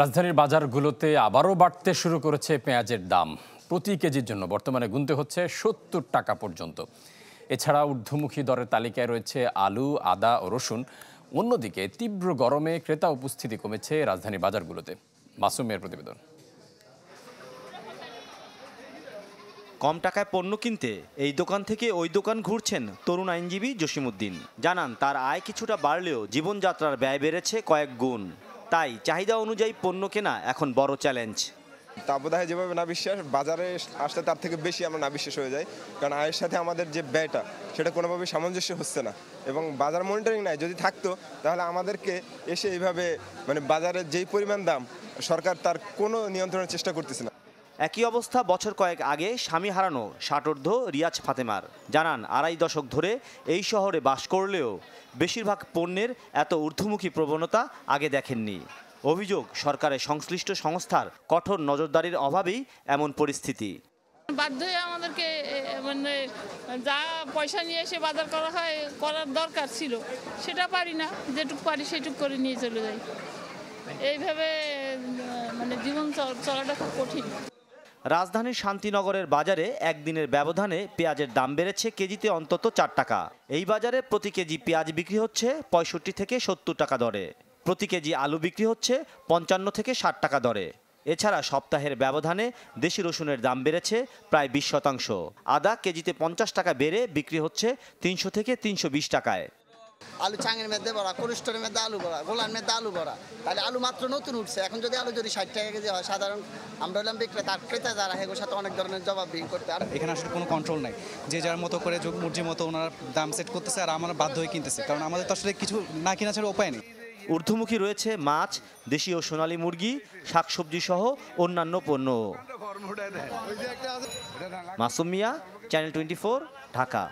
রাজধানীর বাজারগুলোতে আবারও বাড়তে শুরু করেছে পেঁয়াজের দাম প্রতি কেজির জন্য বর্তমানে গুনতে হচ্ছে সত্তর টাকা পর্যন্ত এছাড়া ঊর্ধ্বমুখী দরের তালিকায় রয়েছে আলু আদা ও রসুন অন্যদিকে তীব্র গরমে ক্রেতা উপস্থিতি কমেছে রাজধানীর বাজারগুলোতে মাসুমের প্রতিবেদন কম টাকায় পণ্য কিনতে এই দোকান থেকে ওই দোকান ঘুরছেন তরুণ আইনজীবী জসিমুদ্দিন জানান তার আয় কিছুটা বাড়লেও জীবনযাত্রার ব্যয় বেড়েছে কয়েক গুণ তাই চাহিদা অনুযায়ী পণ্য কেনা এখন বড় চ্যালেঞ্জ তাপদাহে যেভাবে না বিশ্বাস বাজারে আসলে তার থেকে বেশি আমরা না বিশ্বাস হয়ে যাই কারণ আয়ের সাথে আমাদের যে ব্যয়টা সেটা কোনোভাবেই সামঞ্জস্য হচ্ছে না এবং বাজার মনিটরিং নাই যদি থাকতো তাহলে আমাদেরকে এসে এইভাবে মানে বাজারের যেই পরিমাণ দাম সরকার তার কোনো নিয়ন্ত্রণের চেষ্টা করতেছে না একই অবস্থা বছর কয়েক আগে স্বামী হারানো ষাটোর্ধ রিয়াজ ফাতেমার জানান আড়াই দশক ধরে এই শহরে বাস করলেও বেশিরভাগ পণ্যের এত ঊর্ধ্বমুখী প্রবণতা আগে দেখেননি অভিযোগ সরকারের সংশ্লিষ্ট সংস্থার কঠোর নজরদারির অভাবেই এমন পরিস্থিতি বাধ্য হয়ে আমাদেরকে মানে যা পয়সা নিয়ে এসে বাজার করা হয় করার দরকার ছিল সেটা পারি না যেটুকু পারি সেটুকু করে নিয়ে চলে যাই এইভাবে মানে জীবন চলাটা খুব কঠিন রাজধানীর শান্তিনগরের বাজারে একদিনের ব্যবধানে পেঁয়াজের দাম বেড়েছে কেজিতে অন্তত চার টাকা এই বাজারে প্রতি কেজি পেঁয়াজ বিক্রি হচ্ছে পঁয়ষট্টি থেকে সত্তর টাকা দরে প্রতি কেজি আলু বিক্রি হচ্ছে পঞ্চান্ন থেকে ষাট টাকা দরে এছাড়া সপ্তাহের ব্যবধানে দেশি রসুনের দাম বেড়েছে প্রায় বিশ শতাংশ আদা কেজিতে পঞ্চাশ টাকা বেড়ে বিক্রি হচ্ছে তিনশো থেকে তিনশো টাকায় আলু চাঙের মধ্যে বড়া কোলেস্টোর মধ্যে আলু বড়া গোলার মধ্যে আলু বড়া তাহলে আলু মাত্র নতুন উঠছে এখন যদি আলু যদি ষাট টাকা কেজি হয় সাধারণ আমরা হলাম বিক্রেতা তার ক্রেতা যারা হেগোর সাথে অনেক ধরনের জবাব জবাবদিহি করতে আর এখানে আসলে কোনো কন্ট্রোল নাই যে যার মতো করে মুরজির মতো ওনারা দাম সেট করতেছে আর আমরা বাধ্য হয়ে কিনতেছে কারণ আমাদের তো আসলে কিছু না কেনা ছাড়া উপায় নেই ঊর্ধ্বমুখী রয়েছে মাছ দেশীয় সোনালি মুরগি শাকসবজি সহ অন্যান্য পণ্য মাসুমিয়া চ্যানেল টোয়েন্টি ঢাকা